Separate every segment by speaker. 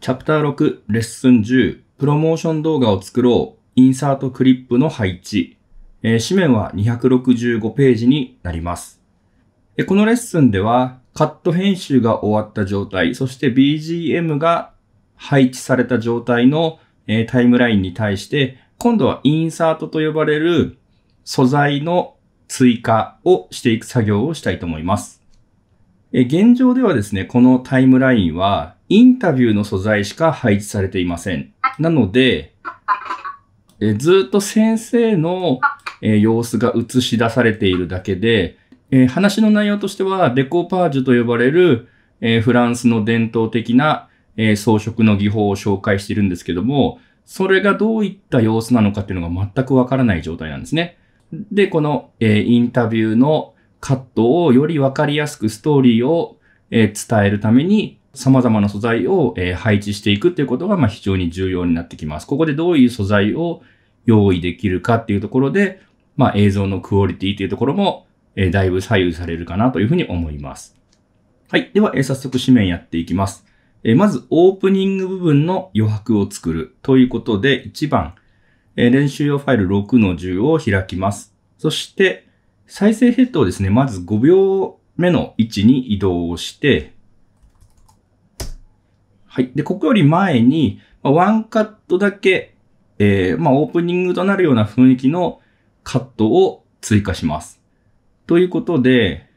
Speaker 1: チャプター6、レッスン10、プロモーション動画を作ろう、インサートクリップの配置。えー、紙面は265ページになります。このレッスンでは、カット編集が終わった状態、そして BGM が配置された状態の、えー、タイムラインに対して、今度はインサートと呼ばれる素材の追加をしていく作業をしたいと思います。現状ではですね、このタイムラインはインタビューの素材しか配置されていません。なので、ずっと先生の様子が映し出されているだけで、話の内容としてはデコパージュと呼ばれるフランスの伝統的な装飾の技法を紹介しているんですけども、それがどういった様子なのかっていうのが全くわからない状態なんですね。で、このインタビューのカットをよりわかりやすくストーリーを、え伝えるために様々な素材を、え配置していくっていうことが、ま非常に重要になってきます。ここでどういう素材を用意できるかっていうところで、まあ、映像のクオリティっていうところも、えだいぶ左右されるかなというふうに思います。はい。では、え早速紙面やっていきます。えまず、オープニング部分の余白を作るということで、1番、え練習用ファイル6の10を開きます。そして、再生ヘッドをですね、まず5秒目の位置に移動して、はい。で、ここより前に、ワンカットだけ、えー、まあ、オープニングとなるような雰囲気のカットを追加します。ということで、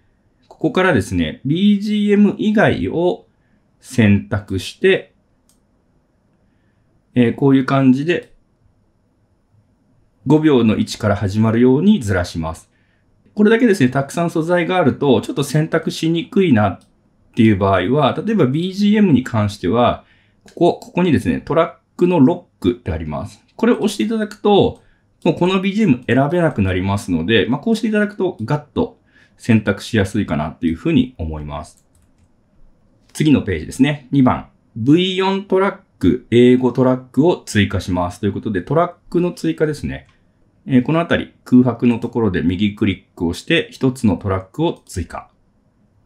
Speaker 1: ここからですね、BGM 以外を選択して、えー、こういう感じで、5秒の位置から始まるようにずらします。これだけですね、たくさん素材があると、ちょっと選択しにくいなっていう場合は、例えば BGM に関しては、ここ、ここにですね、トラックのロックってあります。これを押していただくと、もうこの BGM 選べなくなりますので、まあ、こうしていただくとガッと選択しやすいかなっていうふうに思います。次のページですね。2番。V4 トラック、英語トラックを追加します。ということで、トラックの追加ですね。えー、このあたり空白のところで右クリックをして一つのトラックを追加。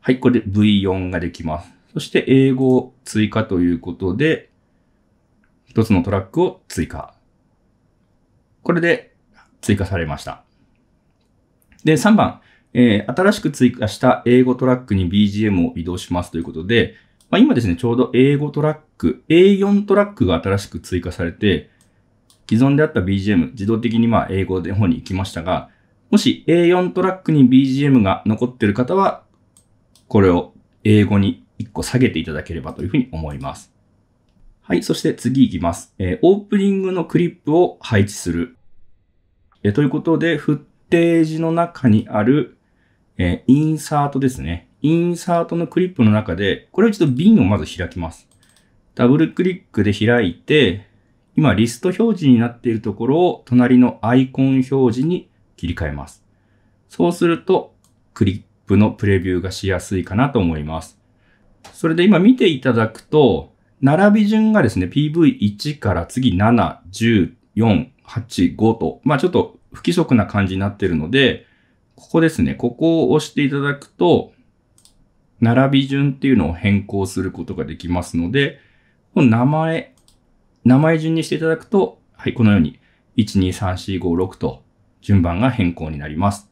Speaker 1: はい、これで V4 ができます。そして英語を追加ということで、一つのトラックを追加。これで追加されました。で、3番、えー、新しく追加した英語トラックに BGM を移動しますということで、まあ、今ですね、ちょうど英語トラック、A4 トラックが新しく追加されて、既存であった BGM、自動的にまあ英語で方に行きましたが、もし A4 トラックに BGM が残ってる方は、これを英語に1個下げていただければというふうに思います。はい、そして次行きます。えー、オープニングのクリップを配置する。えー、ということで、フッテージの中にある、えー、インサートですね。インサートのクリップの中で、これを一度瓶をまず開きます。ダブルクリックで開いて、今リスト表示になっているところを隣のアイコン表示に切り替えます。そうするとクリップのプレビューがしやすいかなと思います。それで今見ていただくと、並び順がですね、PV1 から次7、10、4、8、5と、まあちょっと不規則な感じになっているので、ここですね、ここを押していただくと、並び順っていうのを変更することができますので、名前、名前順にしていただくと、はい、このように、123456と順番が変更になります。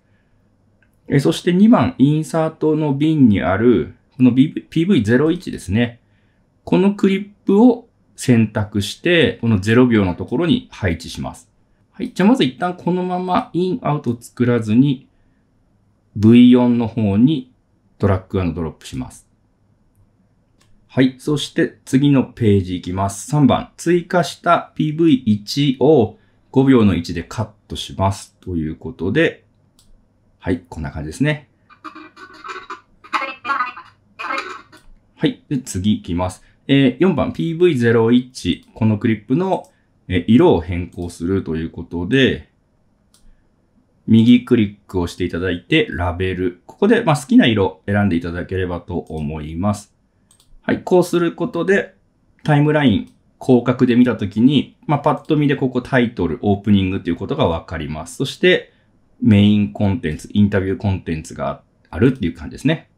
Speaker 1: えそして2番、インサートの瓶にある、この PV01 ですね。このクリップを選択して、この0秒のところに配置します。はい。じゃあまず一旦このままイン、アウト作らずに V4 の方にドラッグドロップします。はい。そして次のページいきます。3番。追加した PV1 を5秒の位置でカットします。ということで、はい。こんな感じですね。はい。で、次いきます。えー、4番。PV01。このクリップの色を変更するということで、右クリックをしていただいて、ラベル。ここで、ま好きな色選んでいただければと思います。はい、こうすることで、タイムライン、広角で見たときに、まあ、パッと見でここタイトル、オープニングということがわかります。そして、メインコンテンツ、インタビューコンテンツがあるっていう感じですね。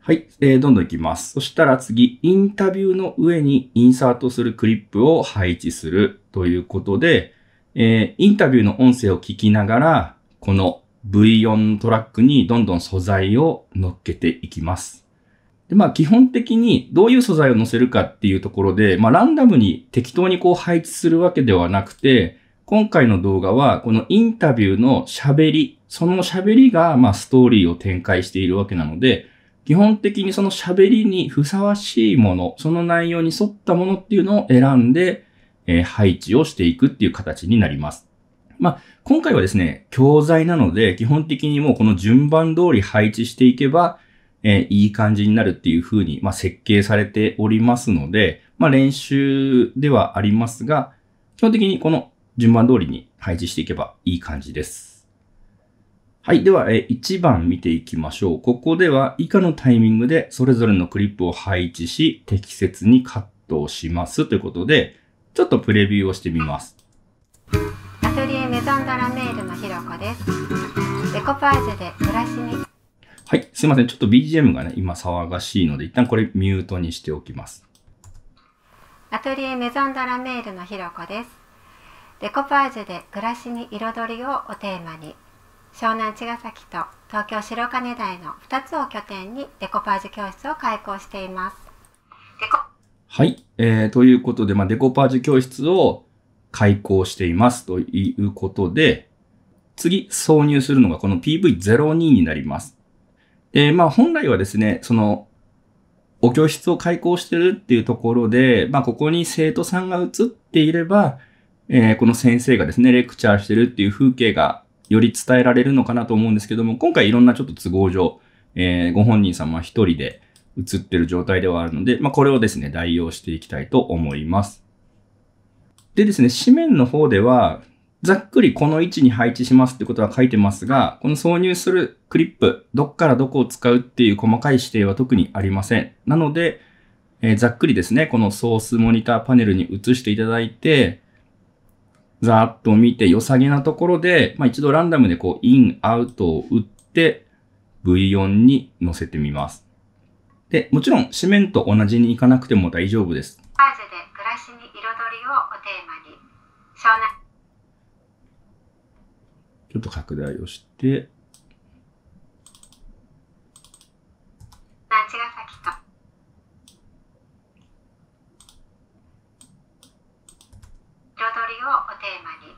Speaker 1: はい、えー、どんどんいきます。そしたら次、インタビューの上にインサートするクリップを配置するということで、えー、インタビューの音声を聞きながら、この V4 トラックにどんどん素材を乗っけていきます。まあ基本的にどういう素材を載せるかっていうところで、まあランダムに適当にこう配置するわけではなくて、今回の動画はこのインタビューの喋り、その喋りがまあストーリーを展開しているわけなので、基本的にその喋りにふさわしいもの、その内容に沿ったものっていうのを選んで、えー、配置をしていくっていう形になります。まあ、今回はですね、教材なので、基本的にもうこの順番通り配置していけば、えいい感じになるっていう風に、まあ、設計されておりますので、まあ、練習ではありますが、基本的にこの順番通りに配置していけばいい感じです。はい。では、え1番見ていきましょう。ここでは以下のタイミングでそれぞれのクリップを配置し、適切にカットをしますということで、ちょっとプレビューをしてみます。
Speaker 2: アトリエメゾンダラメールのひろこです。デコパージュでブラシに
Speaker 1: はい、すいません。ちょっと BGM がね、今騒がしいので、一旦これミュートにしておきます。
Speaker 2: アトリエメゾンドラメールのひろこです。デコパージュで暮らしに彩りをおテーマに、湘南茅ヶ崎と東京白金台の2つを拠点にデコパージュ教室を開講しています。
Speaker 1: はい、えー、ということで、まあ、デコパージュ教室を開講していますということで、次挿入するのがこの PV02 になります。で、まあ本来はですね、その、お教室を開講してるっていうところで、まあここに生徒さんが映っていれば、えー、この先生がですね、レクチャーしてるっていう風景がより伝えられるのかなと思うんですけども、今回いろんなちょっと都合上、えー、ご本人様一人で映ってる状態ではあるので、まあこれをですね、代用していきたいと思います。でですね、紙面の方では、ざっくりこの位置に配置しますってことは書いてますが、この挿入するクリップ、どっからどこを使うっていう細かい指定は特にありません。なので、えー、ざっくりですね、このソースモニターパネルに移していただいて、ざーっと見て良さげなところで、まあ、一度ランダムでこう、イン、アウトを打って、V4 に載せてみます。で、もちろん、紙面と同じにいかなくても大丈夫です。
Speaker 2: アージで暮らしに彩りをおテーマに、
Speaker 1: ちょっと拡大をして、彩りを
Speaker 2: テーマに。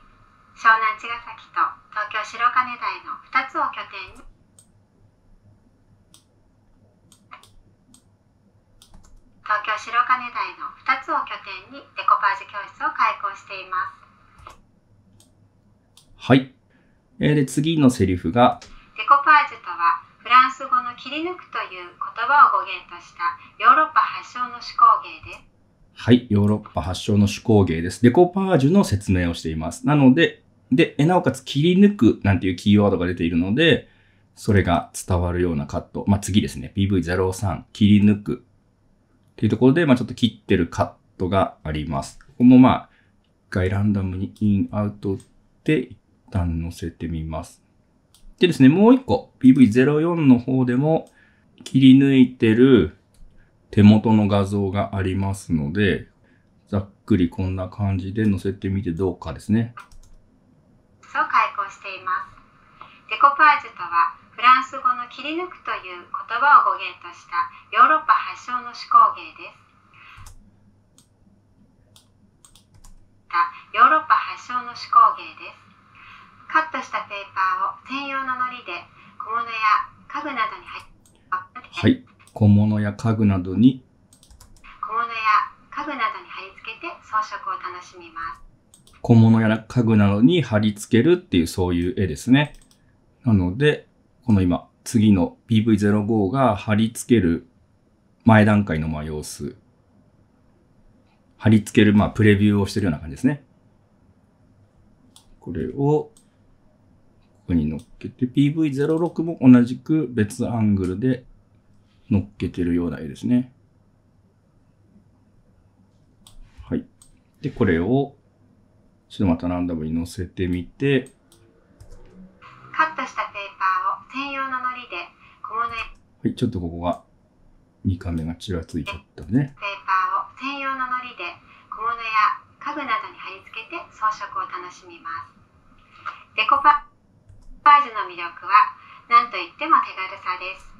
Speaker 2: 湘南茅ヶ崎と東京白金台の2つを拠点に東京白金台の2つを拠点にデコパージュ教室を開講していま
Speaker 1: す。はい。えー、で、次のセリフが、
Speaker 2: デコパージュとは、フランス語の切り抜くという言葉を語源としたヨーロッパ発祥の手工芸です。
Speaker 1: はい、ヨーロッパ発祥の手工芸です。デコパージュの説明をしています。なので、で、えなおかつ切り抜くなんていうキーワードが出ているので、それが伝わるようなカット。まあ、次ですね。PV03、切り抜く。っていうところで、まあ、ちょっと切ってるカットがあります。ここもまあ、一回ランダムにイン、アウトで、一旦載せてみます。でですね、もう一個 PV04 の方でも切り抜いてる手元の画像がありますので、ざっくりこんな感じで載せてみてどうかですね。
Speaker 2: そう開講しています。デコパージュとはフランス語の切り抜くという言葉を語源としたヨーロッパ発祥の手工芸です。ヨーロッパ発祥の手工芸です。としたペーパーを専用の糊で小物や家具などに
Speaker 1: はい、小物や家具などに
Speaker 2: 小物や家具などに貼り付けて装飾を楽しみます
Speaker 1: 小物や家具などに貼り付けるっていうそういう絵ですねなのでこの今次の PV05 が貼り付ける前段階のまあ様子貼り付けるまあプレビューをしてるような感じですねこれをックに乗っけて、PV06 も同じく別アングルで乗っけてるような絵ですね。はい。で、これを、ちょっとまたランダムに乗せてみて、
Speaker 2: カットしたペーパーを専用の糊で、小物は
Speaker 1: い、ちょっとここが、2カメがちらついちゃったね。
Speaker 2: ペーパーを専用の糊で、小物や家具などに貼り付けて装飾を楽しみます。デコパパージュの魅力は何と言っても手軽さです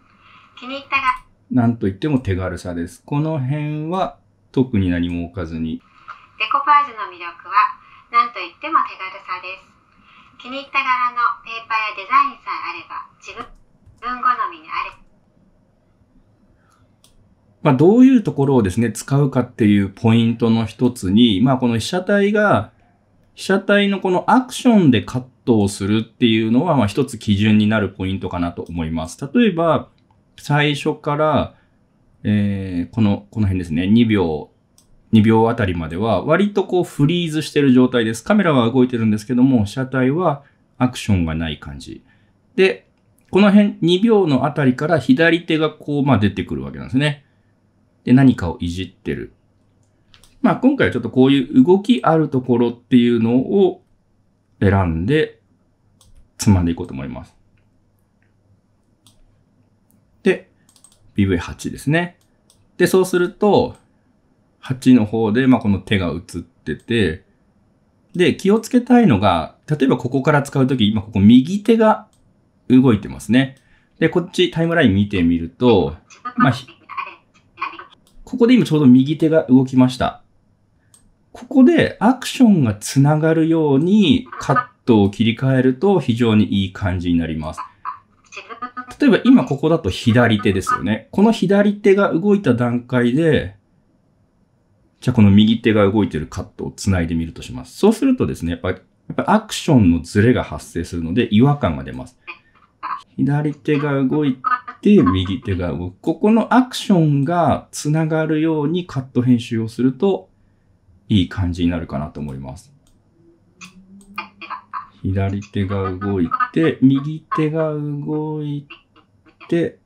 Speaker 2: 気に入ったが
Speaker 1: 何と言っても手軽さですこの辺は特に何も置かずに
Speaker 2: デコパージュの魅力は何と言っても手軽さです気に入った柄のペーパーやデザインさえあれば自分好みにあれ
Speaker 1: まあ、どういうところをですね、使うかっていうポイントの一つに、まあ、この被写体が、被写体のこのアクションでカットをするっていうのは、まあ一つ基準になるポイントかなと思います。例えば、最初から、えー、この、この辺ですね、2秒、2秒あたりまでは、割とこうフリーズしてる状態です。カメラは動いてるんですけども、車体はアクションがない感じ。で、この辺、2秒のあたりから左手がこう、まあ出てくるわけなんですね。で、何かをいじってる。まあ今回はちょっとこういう動きあるところっていうのを選んで、つまんでいこうと思います。で、BV8 ですね。で、そうすると、8の方で、まあ、この手が映ってて、で、気をつけたいのが、例えばここから使うとき、今ここ右手が動いてますね。で、こっちタイムライン見てみると、まあ、ここで今ちょうど右手が動きました。ここでアクションがつながるようにカットを切り替えると非常にいい感じになります。例えば今ここだと左手ですよね。この左手が動いた段階で、じゃあこの右手が動いてるカットを繋いでみるとします。そうするとですね、やっぱりアクションのズレが発生するので違和感が出ます。左手が動いて、右手が動く。ここのアクションが繋がるようにカット編集をするといい感じになるかなと思います。左手が動いて、右手が動いて、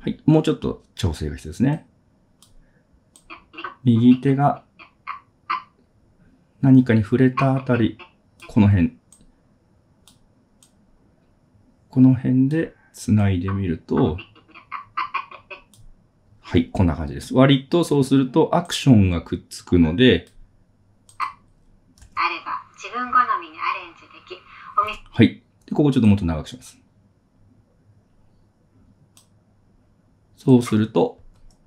Speaker 1: はい、もうちょっと調整が必要ですね。右手が何かに触れたあたり、この辺。この辺で繋いでみると、はい、こんな感じです。割とそうするとアクションがくっつくので、
Speaker 2: みにアレンジできお店
Speaker 1: はいでここちょっともっと長くしますそうすると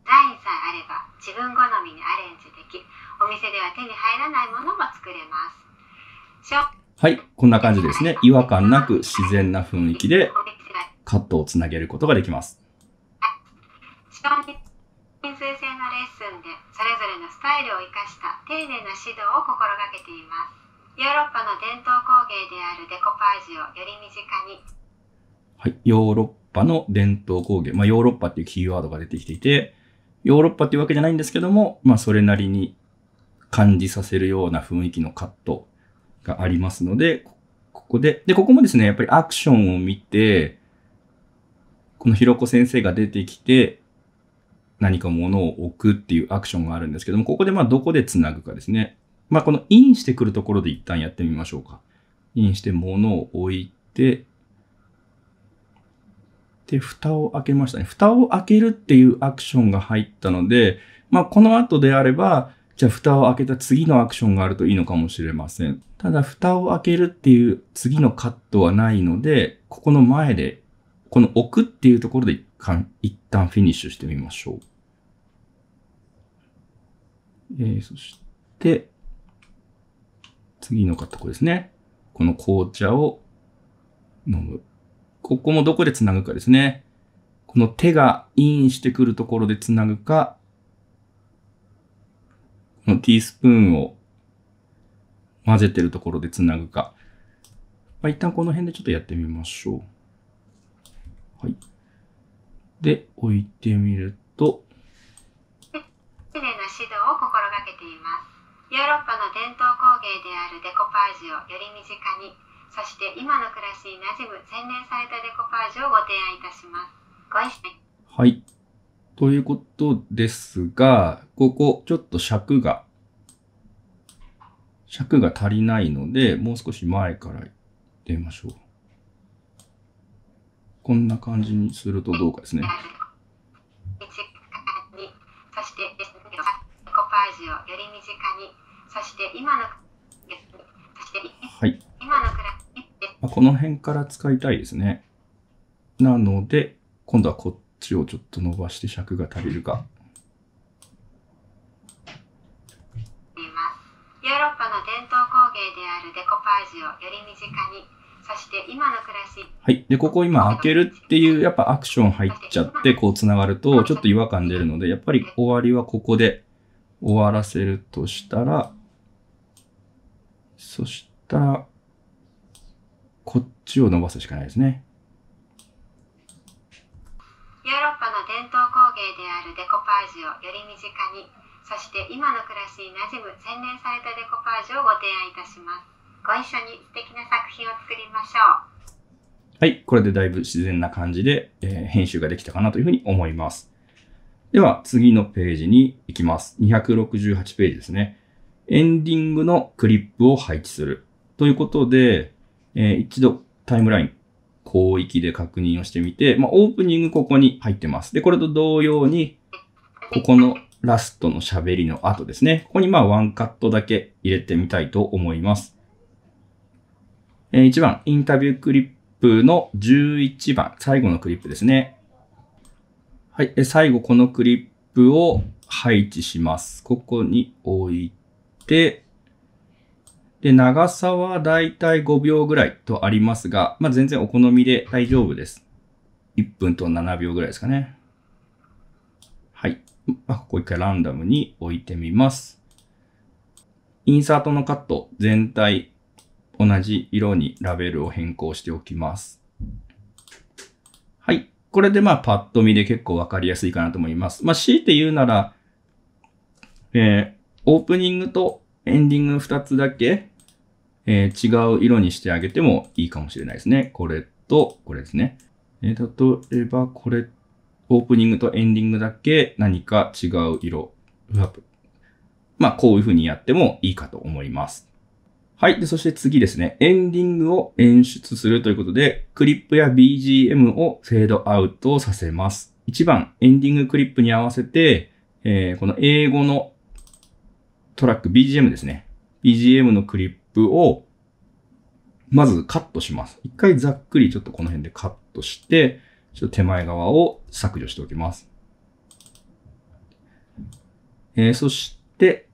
Speaker 2: ラインさえあれば自分好みにアレンジできお店では手に入らないものも作れますは
Speaker 1: いこんな感じですね違和感なく自然な雰囲気でカットをつなげることができます
Speaker 2: 人数制のレッスンでそれぞれのスタイルを生かした丁寧な指導を心がけていますヨーロッパの伝統工芸であるデコパージュをより身近に。
Speaker 1: はい、ヨーロッパの伝統工芸。まあ、ヨーロッパっていうキーワードが出てきていて、ヨーロッパっていうわけじゃないんですけども、まあ、それなりに感じさせるような雰囲気のカットがありますので、ここで、で、ここもですね、やっぱりアクションを見て、このひろこ先生が出てきて、何か物を置くっていうアクションがあるんですけども、ここでまあどこで繋ぐかですね。まあ、このインしてくるところで一旦やってみましょうか。インして物を置いて、で、蓋を開けましたね。蓋を開けるっていうアクションが入ったので、まあ、この後であれば、じゃあ蓋を開けた次のアクションがあるといいのかもしれません。ただ、蓋を開けるっていう次のカットはないので、ここの前で、この置くっていうところで一旦フィニッシュしてみましょう。えー、そして、次の方、これですね。この紅茶を飲む。ここもどこで繋ぐかですね。この手がインしてくるところで繋ぐか、このティースプーンを混ぜてるところで繋ぐか。まあ、一旦この辺でちょっとやってみましょう。はい。で、置いてみると。
Speaker 2: 常な指導を心がけています。ヨーロッパの伝統工芸であるデコパージュをより身近にそして今の暮らしに馴染む洗練されたデコパージュをご提案いたします
Speaker 1: ご一緒にはいということですがここちょっと尺が尺が足りないのでもう少し前から出ましょうこんな感じにするとどうかですね、
Speaker 2: ジより身近に、そして今の、そして、はい、今の暮ら
Speaker 1: しこの辺から使いたいですね。なので、今度はこっちをちょっと伸ばして尺が足りるか。
Speaker 2: ヨーロッパの伝統工芸であるデコパージュをより身近に、そして今の暮らし。
Speaker 1: はい。で、ここ今開けるっていう、やっぱアクション入っちゃって、こう繋がると、ちょっと違和感出るので、やっぱり終わりはここで終わらせるとしたら、そしたら、こっちを伸ばすしかないですね。
Speaker 2: ヨーロッパの伝統工芸であるデコパージュをより身近に、そして今の暮らしに馴染む洗練されたデコパージュをご提案いたします。ご一緒に素敵な作品を作りましょう。
Speaker 1: はい、これでだいぶ自然な感じで、えー編集ができたかなというふうに思います。では次のページに行きます。268ページですね。エンディングのクリップを配置する。ということで、えー、一度タイムライン、広域で確認をしてみて、まあ、オープニングここに入ってます。で、これと同様に、ここのラストの喋りの後ですね。ここにまあワンカットだけ入れてみたいと思います。えー、1番、インタビュークリップの11番、最後のクリップですね。はい。最後、このクリップを配置します。ここに置いて、で、長さはだいたい5秒ぐらいとありますが、まあ、全然お好みで大丈夫です。1分と7秒ぐらいですかね。はい。まあ、ここ一回ランダムに置いてみます。インサートのカット全体同じ色にラベルを変更しておきます。これでまあパッと見で結構わかりやすいかなと思います。まあ強いて言うなら、えー、オープニングとエンディング2つだけ、えー、違う色にしてあげてもいいかもしれないですね。これと、これですね。えー、例えば、これ、オープニングとエンディングだけ何か違う色。まあ、こういう風にやってもいいかと思います。はい。で、そして次ですね。エンディングを演出するということで、クリップや BGM をフェードアウトさせます。1番、エンディングクリップに合わせて、えー、この英語のトラック、BGM ですね。BGM のクリップを、まずカットします。一回ざっくりちょっとこの辺でカットして、ちょっと手前側を削除しておきます。えー、そして、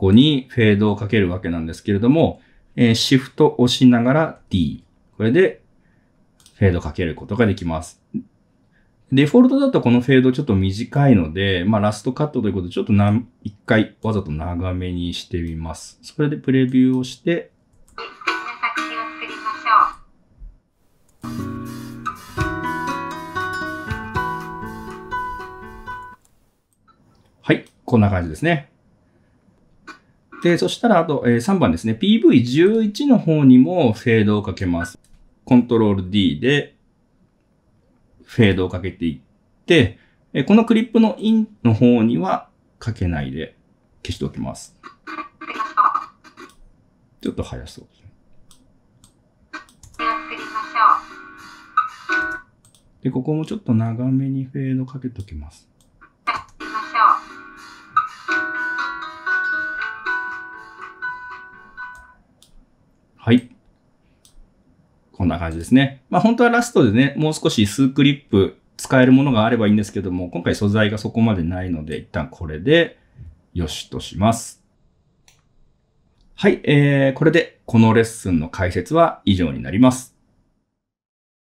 Speaker 1: ここにフェードをかけるわけなんですけれども、えー、シフト押しながら D。これでフェードかけることができます。デフォルトだとこのフェードちょっと短いので、まあラストカットということでちょっと一回わざと長めにしてみます。それでプレビューをして、はい、こんな感じですね。で、そしたら、あと、えー、3番ですね。PV11 の方にもフェードをかけます。コントロール D で、フェードをかけていって、えー、このクリップのインの方にはかけないで消しておきます。ちょっと早そうですね。で、ここもちょっと長めにフェードかけときます。な感じですね。まあ本当はラストでね、もう少し数クリップ使えるものがあればいいんですけども、今回素材がそこまでないので、一旦これでよしとします。
Speaker 2: はい、えー、これでこのレッスンの解説は以上になります。